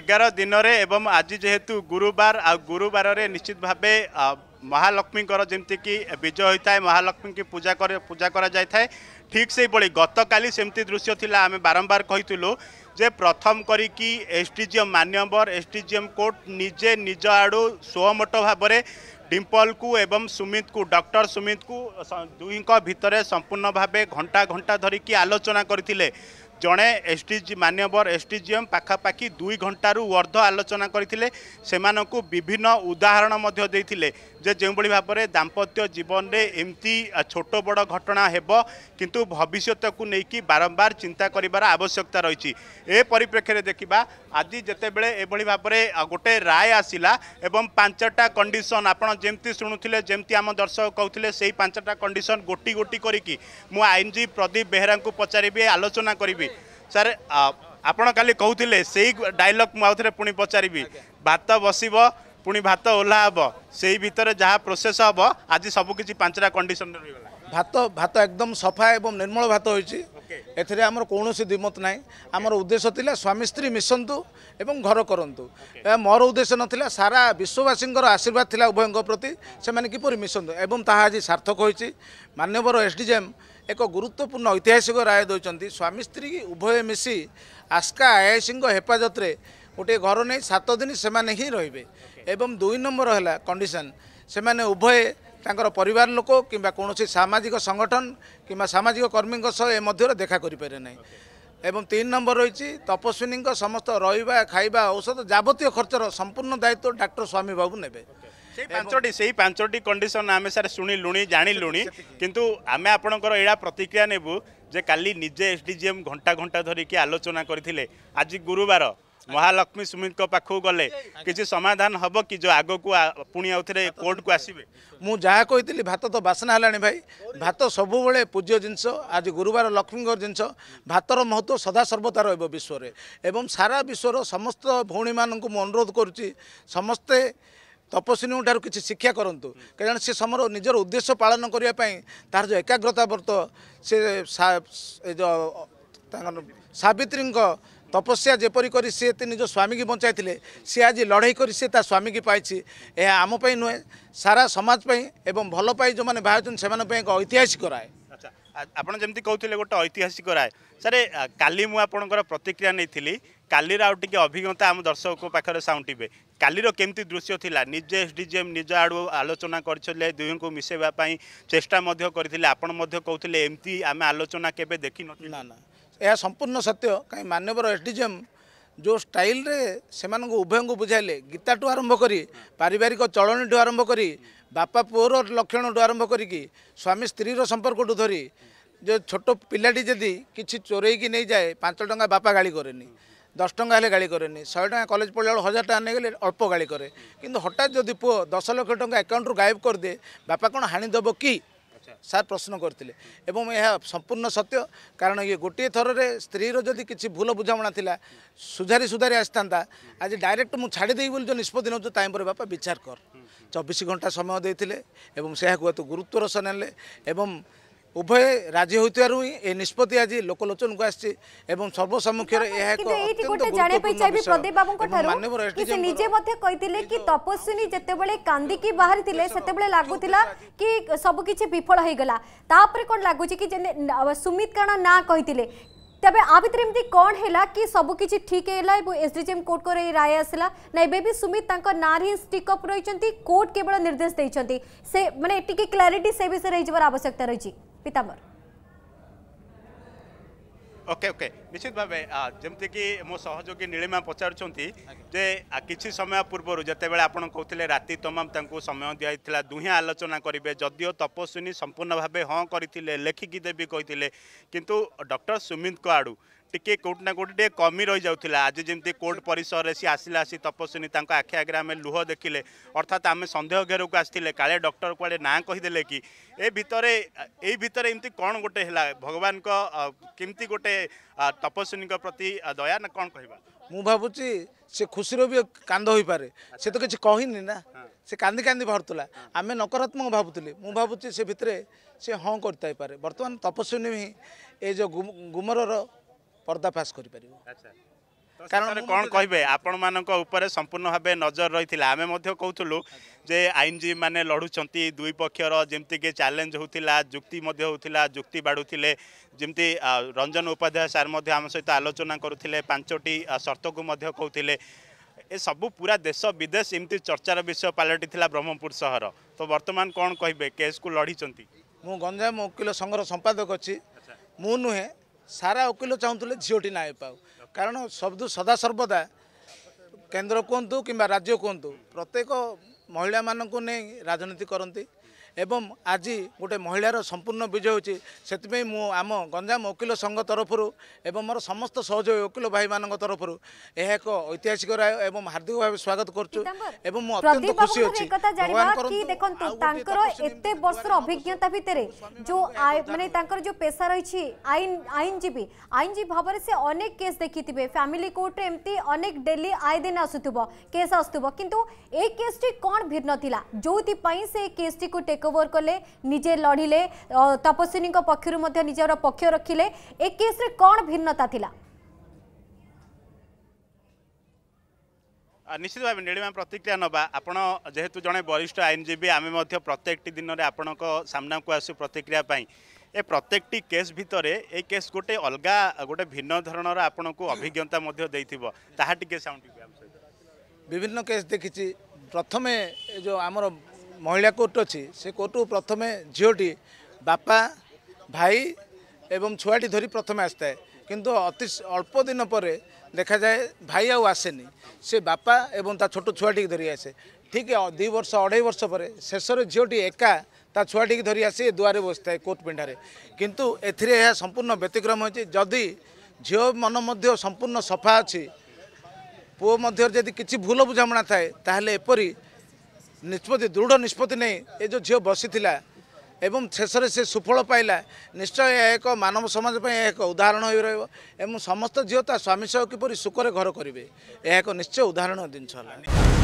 ଏଗାର ଦିନରେ ଏବଂ ଆଜି ଯେହେତୁ ଗୁରୁବାର ଆଉ ଗୁରୁବାରରେ ନିଶ୍ଚିତ ଭାବେ ମହାଲକ୍ଷ୍ମୀଙ୍କର ଯେମିତିକି ବିଜୟ ହୋଇଥାଏ ମହାଲକ୍ଷ୍ମୀଙ୍କୁ ପୂଜା ପୂଜା କରାଯାଇଥାଏ ଠିକ୍ ସେହିଭଳି ଗତକାଲି ସେମିତି ଦୃଶ୍ୟ ଥିଲା ଆମେ ବାରମ୍ବାର କହିଥିଲୁ ଯେ ପ୍ରଥମ କରିକି ଏସ୍ ଡି ଜି ଏମ୍ ମାନ୍ୟବର S D J M court ନିଜେ ନିଜ ଆଡ଼ୁ ସ୍ୱମୋଟ ଭାବରେ ডিম্পলকু এবং সুমিতকু ডক্টর সুমিতকু দুইঙ্ ভিতরে সম্পূর্ণ ভাবে ঘণ্টা ঘণ্টা ধরিকি আলোচনা করে জনে এসডিজি মান্যবর এসডিজিএম পাখাপাখি দুই ঘণ্টার অর্ধ আলোচনা করে সে বিভিন্ন উদাহরণ দিয়ে যে যেভাবে ভাবে দাম্পত্য জীবনে এমতি ছোট বড় ঘটনা হব কিন্তু ভবিষ্যতকু নেই বারম্বার চিন্তা করবার আবশ্যকতা রয়েছে এ পরিপ্রেক্ষীরে দেখা আজ যেতবে এভাবে ভাবে গোটে রায় আসিলা এবং পাঁচটা কন্ডিশন আপনার যেমতি শুণুলে যেমতি আমার দর্শক কৌলে সেই পাঁচটা কন্ডিশন গোটি গোটি করি মু আইনজীবী প্রদীপ বেহেরা পচারি আলোচনা করবি ସାର୍ uh, ଆପଣ କାଲି କହୁଥିଲେ ସେଇ ଡାଇଲଗ୍ ମୁଁ ଆଉଥରେ ପୁଣି ପଚାରିବି ଭାତ ବସିବ ପୁଣି ଭାତ ଓହ୍ଲା ହେବ ସେଇ ଭିତରେ ଯାହା ପ୍ରୋସେସ୍ ହେବ ଆଜି ସବୁକିଛି ପାଞ୍ଚଟା କଣ୍ଡିସନରେ ରହିଗଲା ଭାତ ଭାତ একদম সফা এবং নির্মল ভাত হয়েছে এতে আমার কৌশি দ্বিমত না আমার উদ্দেশ্য লা স্বামী স্ত্রী মিশন্তু এবং ঘর করতু মোর উদ্দেশ্য নথিলা সারা বিশ্ববাসীঙ্কর আশীর্বাদ লা উভয়ঙ্ক প্রতি সে কিপর মিশন্তু এবং তাহা আজ সার্থক হয়েছে মানবর এসডিজেএম ଏକ ଗୁରୁତ୍ୱପୂର୍ଣ୍ଣ ଐତିହାସିକ ରାୟ ଦେଉଛନ୍ତି ସ୍ୱାମୀ ସ୍ତ୍ରୀ ଉଭୟ ମିଶି ଆସ୍କା ଆଇଆଇସିଙ୍କ ହେପାଜତରେ ଗୋଟିଏ ଘର ନେଇ ସାତ ଦିନ ସେମାନେ ହିଁ ରହିବେ ଏବଂ ଦୁଇ ନମ୍ବର ହେଲା କଣ୍ଡିସନ୍ ସେମାନେ ଉଭୟେ ତାଙ୍କର ପରିବାର ଲୋକ କିମ୍ବା କୌଣସି ସାମାଜିକ ସଂଗଠନ କିମ୍ବା ସାମାଜିକ କର୍ମୀଙ୍କ ସହ ଏ ମଧ୍ୟରେ ଦେଖା କରିପାରିବେ ନାହିଁ ଏବଂ ତିନି ନମ୍ବର ରହିଛି ତପସ୍ୱିନୀଙ୍କ ସମସ୍ତ ରହିବା ଖାଇବା ଔଷଧ ଯାବତୀୟ ଖର୍ଚ୍ଚର ସମ୍ପୂର୍ଣ୍ଣ ଦାୟିତ୍ୱ ଡାକ୍ତର ସ୍ୱାମୀ ବାବୁ ନେବେ ପାଞ୍ଚଟି ସେଇ ପାଞ୍ଚଟି କଣ୍ଡିସନ ଆମେ ସାର୍ ଶୁଣିଲୁଣି ଜାଣିଲୁଣି କିନ୍ତୁ ଆମେ ଆପଣଙ୍କର ଏଇଟା ପ୍ରତିକ୍ରିୟା ନେବୁ ଯେ କାଲି ନିଜେ ଏସ ଡି ଜି ଏମ୍ ଘଣ୍ଟା ଘଣ୍ଟା ଧରିକି ଆଲୋଚନା କରିଥିଲେ ଆଜି ଗୁରୁବାର ମହାଲକ୍ଷ୍ମୀ ସ୍ୱାମୀଙ୍କ ପାଖକୁ ଗଲେ କିଛି ସମାଧାନ ହେବ କି ଯେଉଁ ଆଗକୁ ପୁଣି ଆଉଥରେ କୋର୍ଟକୁ ଆସିବେ ମୁଁ ଯାହା କହିଥିଲି ଭାତ ତ ବାସନା ହେଲାଣି ଭାଇ ଭାତ ସବୁବେଳେ ପୂଜ୍ୟ ଜିନିଷ ଆଜି ଗୁରୁବାର ଲକ୍ଷ୍ମୀଙ୍କର ଜିନିଷ ଭାତର ମହତ୍ଵ ସଦାସର୍ବଦା ରହିବ ବିଶ୍ୱରେ ଏବଂ ସାରା ବିଶ୍ୱର ସମସ୍ତ ଭଉଣୀମାନଙ୍କୁ ମୁଁ ଅନୁରୋଧ କରୁଛି ସମସ୍ତେ তপস্বিনী ঠার কিছু শিক্ষা କାରଣ ସେ সে সময় নিজের উদ্দেশ্য କରିବା করা তার যে একাগ্রতা ବ୍ରତ সে সাবিত্রী তপস্যা যেপরি করে সে নিজ স্বামীকে বঞ্চাই সে আজ লড়াই করে সে তার স্বামীকে পাইছে এ আমি নুহে সারা সমাজ পাই এবং ভাল পাই যে ভাবছেন সে ঐতিহাসিক রায় আচ্ছা আপনার যেমন কৌলে গোটে ঐতিহাসিক রায় স্যার কালি মু আপনার প্রতিক্রিয়া নিয়ে কালির আউ টিকি অভিজ্ঞতা আমার দর্শক পাখে সাউটিবে কালির কেমতি দৃশ্য লা নিজে এসডিজিএম নিজ আড়ু আলোচনা করলে দুইঙ্কু মিশাইবা চেষ্টা করে আপন কৌলে এমতি আমি আলোচনা কেবে দেখি না না ଏହା ସମ୍ପୂର୍ଣ୍ଣ ସତ୍ୟ କାହିଁ ମାନ୍ୟବର ଏସ୍ ଡି ଜେମ୍ ଯେଉଁ ଷ୍ଟାଇଲ୍ରେ ସେମାନଙ୍କୁ ଉଭୟଙ୍କୁ ବୁଝାଇଲେ ଗୀତାଠୁ ଆରମ୍ଭ କରି ପାରିବାରିକ ଚଳଣିଠୁ ଆରମ୍ଭ କରି ବାପା ପୁଅର ଲକ୍ଷଣଠୁ ଆରମ୍ଭ କରିକି ସ୍ୱାମୀ ସ୍ତ୍ରୀର ସମ୍ପର୍କଠୁ ଧରି ଯେ ଛୋଟ ପିଲାଟି ଯଦି କିଛି ଚୋରେଇକି ନେଇଯାଏ ପାଞ୍ଚ ଟଙ୍କା ବାପା ଗାଳି କରେନି ଦଶ ଟଙ୍କା ହେଲେ ଗାଳି କରେନି ଶହେ ଟଙ୍କା କଲେଜ ପଢ଼ିଲା ବେଳେ ହଜାର ଟଙ୍କା ନେଇଗଲେ ଅଳ୍ପ ଗାଳି କରେ କିନ୍ତୁ ହଠାତ୍ ଯଦି ପୁଅ ଦଶ ଲକ୍ଷ ଟଙ୍କା ଆକାଉଣ୍ଟରୁ ଗାଇବ କରିଦିଏ ବାପା କ'ଣ ହାଣିଦେବ କି ସାର୍ ପ୍ରଶ୍ନ କରିଥିଲେ ଏବଂ ଏହା ସମ୍ପୂର୍ଣ୍ଣ ସତ୍ୟ କାରଣ ଇଏ ଗୋଟିଏ ଥରରେ ସ୍ତ୍ରୀର ଯଦି କିଛି ଭୁଲ ବୁଝାମଣା ଥିଲା ସୁଧାରି ସୁଧାରି ଆସିଥାନ୍ତା ଆଜି ଡାଇରେକ୍ଟ ମୁଁ ଛାଡ଼ିଦେବି ବୋଲି ଯେଉଁ ନିଷ୍ପତ୍ତି ନେଉଛୁ ତା ପରେ ବାପା ବିଚାର କର ଚବିଶ ଘଣ୍ଟା ସମୟ ଦେଇଥିଲେ ଏବଂ ସେ ଏହାକୁ ଏତେ ଗୁରୁତ୍ୱର ସହ ନେଲେ ଏବଂ ଉଭୟ ରାଜି ହୋଇଥିବାରୁ ହିଁ ଏ ନିଷ୍ପତ୍ତି ଆଜି ଲୋକଲୋଚନକୁ ଆସିଛି ଏବଂ ସର୍ବସମ୍ମୁଖରେ ଏହା ଏକ ଏଇଠି ଗୋଟେ ଜାଣିବା ପାଇଁ ଚାହିଁବି ପ୍ରଦୀପ ବାବୁଙ୍କ ଠାରୁ ସେ ନିଜେ ମଧ୍ୟ କହିଥିଲେ କି ତପସ୍ୱିନୀ ଯେତେବେଳେ କାନ୍ଦିକି ବାହାରିଥିଲେ ସେତେବେଳେ ଲାଗୁଥିଲା କି ସବୁକିଛି ବିଫଳ ହେଇଗଲା ତାପରେ କ'ଣ ଲାଗୁଛି କି ସୁମିତ କାଣା ନାଁ କହିଥିଲେ ତେବେ ଆ ଭିତରେ ଏମିତି କ'ଣ ହେଲା କି ସବୁକିଛି ଠିକ୍ ହେଲା ଏବଂ ଏସ୍ଡିଜିଏମ୍ କୋର୍ଟଙ୍କର ଏଇ ରାୟ ଆସିଲା ନା ଏବେ ବି ସୁମିତ ତାଙ୍କ ନାଁରେ ହିଁ ଷ୍ଟିକ୍ ଅପ୍ ରହିଛନ୍ତି କୋର୍ଟ କେବଳ ନିର୍ଦ୍ଦେଶ ଦେଇଛନ୍ତି ସେ ମାନେ ଟିକେ କ୍ଲାରିଟି ସେ ବିଷୟରେ ହେଇଯିବାର ଆବଶ୍ୟକତା ରହିଛି ପିତାମର ଓକେ ଓକେ ନିଶ୍ଚିତ ଭାବେ ଯେମିତିକି ମୋ ସହଯୋଗୀ ନୀଳିମା ପଚାରୁଛନ୍ତି ଯେ କିଛି ସମୟ ପୂର୍ବରୁ ଯେତେବେଳେ ଆପଣ କହୁଥିଲେ ରାତି ତମାମ ତାଙ୍କୁ ସମୟ ଦିଆଯାଇଥିଲା ଦୁହେଁ ଆଲୋଚନା କରିବେ ଯଦିଓ ତପସ୍ୱିନୀ ସମ୍ପୂର୍ଣ୍ଣ ଭାବେ ହଁ କରିଥିଲେ ଲେଖିକି ଦେବି କହିଥିଲେ କିନ୍ତୁ ଡକ୍ଟର ସୁମିତଙ୍କ ଆଡ଼ୁ টিকিয়ে কোটি না কোটি ଟିକେ କମି ରହିଯାଉଥିଲା ଆଜି ଯେମିତି କୋର୍ଟ ପରିସରରେ ସିଏ ଆସିଲା ଆସି ତପସ୍ୱିନୀ ତାଙ୍କ ଆଖି ଆଗରେ ଆମେ ଲୁହ ଦେଖିଲେ ଅର୍ଥାତ୍ ଆମେ ସନ୍ଦେହ ଘେରକୁ ଆସିଥିଲେ କାଳେ ଡକ୍ଟର କୁଆଡ଼େ ନାଁ କହିଦେଲେ କି ଏ ଭିତରେ ଏଇ ଭିତରେ ଏମିତି କ'ଣ ଗୋଟେ ହେଲା ଭଗବାନଙ୍କ କେମିତି ଗୋଟେ ତପସ୍ୱିନୀଙ୍କ ପ୍ରତି ଦୟା ନା କ'ଣ କହିବା ମୁଁ ଭାବୁଛି ସେ ଖୁସିର ବି କାନ୍ଦ ହୋଇପାରେ ସେ ତ କିଛି କହିନି ନା ସେ କାନ୍ଦି କାନ୍ଦି ବାହାରୁଥିଲା ଆମେ ନକାରାତ୍ମକ ଭାବୁଥିଲେ ମୁଁ ଭାବୁଛି ସେ ଭିତରେ ସେ ହଁ କରିଥାଇପାରେ ବର୍ତ୍ତମାନ ତପସ୍ୱିନୀ ହିଁ ଏ ଯେଉଁ ଗୁମରର ପର୍ଦ୍ଦାଫାସ କରିପାରିବ କାରଣ କ'ଣ କହିବେ ଆପଣମାନଙ୍କ ଉପରେ ସମ୍ପୂର୍ଣ୍ଣ ଭାବେ ନଜର ରହିଥିଲା ଆମେ ମଧ୍ୟ କହୁଥିଲୁ ଯେ ଆଇନଜୀବୀ ମାନେ ଲଢ଼ୁଛନ୍ତି ଦୁଇ ପକ୍ଷର ଯେମିତିକି ଚ୍ୟାଲେଞ୍ଜ ହେଉଥିଲା ଯୁକ୍ତି ମଧ୍ୟ ହେଉଥିଲା ଯୁକ୍ତି ବାଡ଼ୁଥିଲେ ଯେମିତି ରଞ୍ଜନ ଉପାଧ୍ୟାୟ ସାର୍ ମଧ୍ୟ ଆମ ସହିତ ଆଲୋଚନା କରୁଥିଲେ ପାଞ୍ଚଟି ସର୍ତ୍ତକୁ ମଧ୍ୟ କହୁଥିଲେ ଏସବୁ ପୁରା ଦେଶ ବିଦେଶ ଏମିତି ଚର୍ଚ୍ଚାର ବିଷୟ ପାଲଟିଥିଲା ବ୍ରହ୍ମପୁର ସହର ତ ବର୍ତ୍ତମାନ କ'ଣ କହିବେ କେସ୍କୁ ଲଢ଼ିଛନ୍ତି ମୁଁ ଗଞ୍ଜାମ ଓକିଲ ସଂଘର ସମ୍ପାଦକ ଅଛି ମୁଁ ନୁହେଁ ସାରା ଓକିଲ ଚାହୁଁଥିଲେ ଝିଅଟି ନାଁ ପାଉ କାରଣ ସବୁ ସଦାସର୍ବଦା କେନ୍ଦ୍ର କୁହନ୍ତୁ କିମ୍ବା ରାଜ୍ୟ କୁହନ୍ତୁ ପ୍ରତ୍ୟେକ ମହିଳାମାନଙ୍କୁ ନେଇ ରାଜନୀତି କରନ୍ତି এবং ଆଜି ଗୋଟେ ମହିଳାର ସମ୍ପୂର୍ଣ୍ଣ ବିଜୟ ହେଉଛି ସେଥିପାଇଁ ମୁଁ ଆମ ଗଞ୍ଜାମ ଓକିଲ ସଂଘ ତରଫରୁ ଏବଂ ମୋର ସମସ୍ତ ସହଯୋଗୀ ଓକିଲ ଭାଇମାନଙ୍କ ତରଫରୁ ଏହା ଏକ ଐତିହାସିକ ରାୟ ଏବଂ ହାର୍ଦ୍ଦିକ ଭାବେ ସ୍ୱାଗତ କରୁଛୁ ଏବଂ ମୁଁ ଅତ୍ୟନ୍ତ ଖୁସି ଅଛି ଦେଖନ୍ତୁ ତାଙ୍କର ଏତେ ବର୍ଷର ଅଭିଜ୍ଞତା ଭିତରେ ଯୋଉ ମାନେ ତାଙ୍କର ଯୋଉ ପେଶା ରହିଛି ଆଇନ ଆଇନଜୀବୀ ଆଇନଜୀବୀ ଭାବରେ ସେ ଅନେକ କେସ୍ ଦେଖିଥିବେ ଫ୍ୟାମିଲି କୋର୍ଟରେ ଏମିତି ଅନେକ ଡେଲି ଆଏ ଦିନ ଆସୁଥିବ କେସ୍ ଆସୁଥିବ କିନ୍ତୁ ଏ କେସ୍ଟି କ'ଣ ଭିନ୍ନ ଥିଲା ଯୋଉଥିପାଇଁ ସେ କେସ୍ଟିକୁ ଟେକ୍ টেক ওভর কলে নিজে লড়িলে তপস্বিনী পক্ষর নিজের পক্ষ রখিলে এ কেস্রে কণ ভিন্নতা লা ନିଶ୍ଚିତ ଭାବେ ନୀଳିମା ପ୍ରତିକ୍ରିୟା ନେବା ଆପଣ ଯେହେତୁ ଜଣେ ବରିଷ୍ଠ ଆଇନଜୀବୀ ଆମେ ମଧ୍ୟ ପ୍ରତ୍ୟେକଟି ଦିନରେ ଆପଣଙ୍କ ସାମ୍ନାକୁ ଆସୁ ପ୍ରତିକ୍ରିୟା ପାଇଁ ଏ ପ୍ରତ୍ୟେକଟି କେସ୍ ଭିତରେ ଏ କେସ୍ ଗୋଟେ ଅଲଗା ଗୋଟେ ଭିନ୍ନ ଧରଣର ଆପଣଙ୍କୁ ଅଭିଜ୍ଞତା ମଧ୍ୟ ଦେଇଥିବ ତାହା ଟିକେ ସାଉଣ୍ଡ ବିଭିନ୍ନ କେସ୍ ଦେଖିଛି ପ୍ରଥମେ ଯେଉଁ ଆମର ମହିଳା କୋର୍ଟ ଅଛି ସେ କୋର୍ଟରୁ ପ୍ରଥମେ ଝିଅଟି ବାପା ଭାଇ ଏବଂ ଛୁଆଟି ଧରି ପ୍ରଥମେ ଆସିଥାଏ କିନ୍ତୁ ଅତି ଅଳ୍ପ ଦିନ ପରେ ଦେଖାଯାଏ ଭାଇ ଆଉ ଆସେନି ସେ ବାପା ଏବଂ ତା ଛୋଟ ଛୁଆଟିକି ଧରି ଆସେ ଠିକ୍ ଦୁଇ ବର୍ଷ ଅଢ଼େଇ ବର୍ଷ ପରେ ଶେଷରେ ଝିଅଟି ଏକା ତା ଛୁଆଟିକି ଧରି ଆସି ଦୁଆରେ ବସିଥାଏ କୋର୍ଟ ପିଣ୍ଡାରେ କିନ୍ତୁ ଏଥିରେ ଏହା ସମ୍ପୂର୍ଣ୍ଣ ବ୍ୟତିକ୍ରମ ହୋଇଛି ଯଦି ଝିଅ ମନ ମଧ୍ୟ ସମ୍ପୂର୍ଣ୍ଣ ସଫା ଅଛି ପୁଅ ମଧ୍ୟରେ ଯଦି କିଛି ଭୁଲ ବୁଝାମଣା ଥାଏ ତାହେଲେ ଏପରି ନିଷ୍ପତ୍ତି ଦୃଢ଼ ନିଷ୍ପତ୍ତି ନେଇ ଏ ଯେଉଁ ଝିଅ ବସିଥିଲା ଏବଂ ଶେଷରେ ସେ ସୁଫଳ ପାଇଲା ନିଶ୍ଚୟ ଏହା ଏକ ମାନବ ସମାଜ ପାଇଁ ଏହା ଏକ ଉଦାହରଣ ହୋଇ ରହିବ ଏବଂ ସମସ୍ତ ଝିଅ ତା ସ୍ୱାମୀ ସହ କିପରି ସୁଖରେ ଘର କରିବେ ଏହା ଏକ ନିଶ୍ଚୟ ଉଦାହରଣ ଜିନିଷ ହେଲା